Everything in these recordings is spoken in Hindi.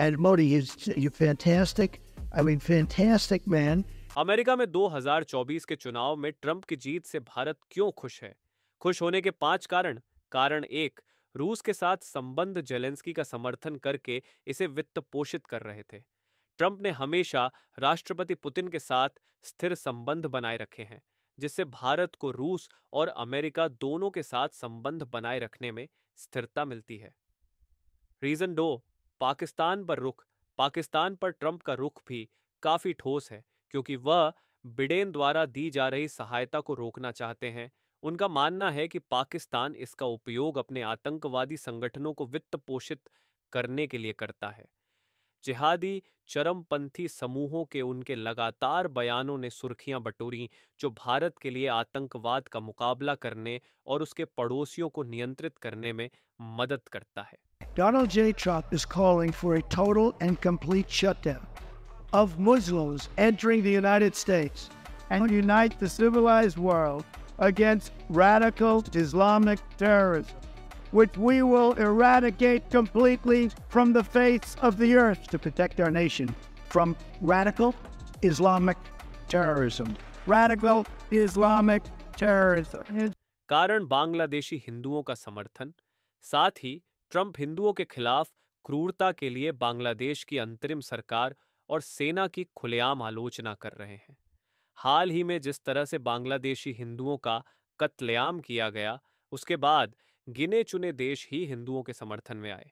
And Modi, you fantastic. I mean, fantastic man. America में 2024 के चुनाव में ट्रंप की जीत से भारत क्यों खुश है खुश होने के पांच कारण कारण एक रूस के साथ संबंध जेलेंस्की का समर्थन करके इसे वित्त पोषित कर रहे थे ट्रंप ने हमेशा राष्ट्रपति पुतिन के साथ स्थिर संबंध बनाए रखे हैं जिससे भारत को रूस और अमेरिका दोनों के साथ संबंध बनाए रखने में स्थिरता मिलती है रीजन डो पाकिस्तान पर रुख पाकिस्तान पर ट्रंप का रुख भी काफी ठोस है क्योंकि वह बिडेन द्वारा दी जा रही सहायता को रोकना चाहते हैं उनका मानना है कि पाकिस्तान इसका उपयोग अपने आतंकवादी संगठनों को वित्त पोषित करने के लिए करता है जिहादी चरमपंथी समूहों के उनके लगातार बयानों ने सुर्खियां बटोरी जो भारत के लिए आतंकवाद का मुकाबला करने और उसके पड़ोसियों को नियंत्रित करने में मदद करता है Donald J. Trump is calling for a total and complete shutdown of Muslims entering the United States and unite the civilized world against radical Islamic terrorism, which we will eradicate completely from the face of the earth to protect our nation from radical Islamic terrorism. Radical Islamic terrorism. कारण बांग्लादेशी हिंदुओं का समर्थन साथ ही ट्रंप हिंदुओं के खिलाफ क्रूरता के लिए बांग्लादेश की अंतरिम सरकार और सेना की खुलेआम आलोचना कर रहे हैं हाल ही में जिस तरह से बांग्लादेशी हिंदुओं का कत्लेआम किया गया उसके बाद गिने चुने देश ही हिंदुओं के समर्थन में आए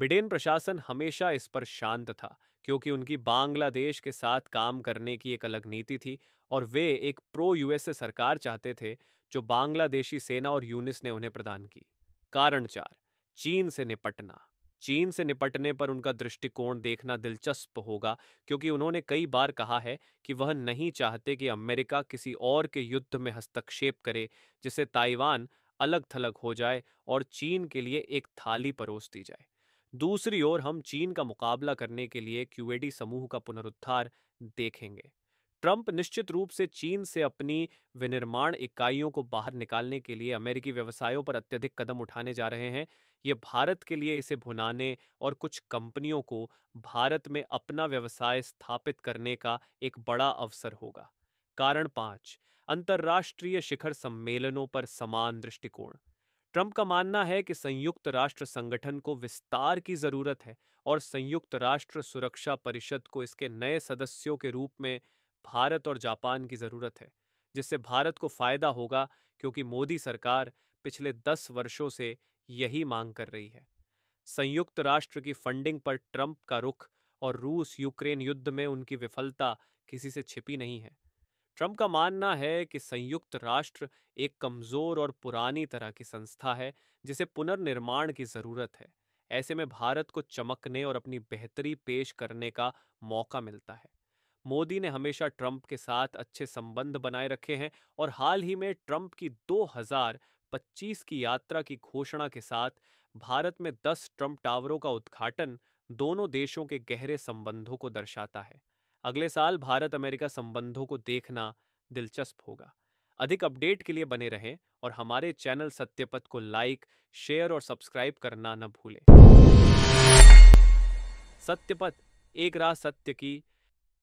ब्रिटेन प्रशासन हमेशा इस पर शांत था क्योंकि उनकी बांग्लादेश के साथ काम करने की एक अलग नीति थी और वे एक प्रो यूएसए सरकार चाहते थे जो बांग्लादेशी सेना और यूनिस ने उन्हें प्रदान की कारण चार चीन से निपटना चीन से निपटने पर उनका दृष्टिकोण देखना दिलचस्प होगा क्योंकि उन्होंने कई बार कहा है कि वह नहीं चाहते कि अमेरिका किसी और के युद्ध में हस्तक्षेप करे जिससे ताइवान अलग थलग हो जाए और चीन के लिए एक थाली परोस दी जाए दूसरी ओर हम चीन का मुकाबला करने के लिए क्यूएडी समूह का पुनरुद्धार देखेंगे ट्रंप निश्चित रूप से चीन से अपनी विनिर्माण इकाइयों को बाहर निकालने के लिए अमेरिकी व्यवसायों पर अत्यधिक कदम उठाने जा रहे हैं ये भारत के लिए इसे भुनाने और कुछ कंपनियों को भारत में अपना व्यवसाय स्थापित करने का एक बड़ा अवसर होगा कारण पांच अंतर्राष्ट्रीय शिखर सम्मेलनों पर समान दृष्टिकोण ट्रंप का मानना है कि संयुक्त राष्ट्र संगठन को विस्तार की जरूरत है और संयुक्त राष्ट्र सुरक्षा परिषद को इसके नए सदस्यों के रूप में भारत और जापान की ज़रूरत है जिससे भारत को फ़ायदा होगा क्योंकि मोदी सरकार पिछले दस वर्षों से यही मांग कर रही है संयुक्त राष्ट्र की फंडिंग पर ट्रंप का रुख और रूस यूक्रेन युद्ध में उनकी विफलता किसी से छिपी नहीं है ट्रंप का मानना है कि संयुक्त राष्ट्र एक कमज़ोर और पुरानी तरह की संस्था है जिसे पुनर्निर्माण की ज़रूरत है ऐसे में भारत को चमकने और अपनी बेहतरी पेश करने का मौका मिलता है मोदी ने हमेशा ट्रंप के साथ अच्छे संबंध बनाए रखे हैं और हाल ही में ट्रंप की 2025 की यात्रा की घोषणा के साथ भारत में 10 ट्रंप टावरों का उद्घाटन दोनों देशों के गहरे संबंधों को दर्शाता है अगले साल भारत अमेरिका संबंधों को देखना दिलचस्प होगा अधिक अपडेट के लिए बने रहें और हमारे चैनल सत्यपथ को लाइक शेयर और सब्सक्राइब करना न भूलें सत्यपथ एक राह सत्य की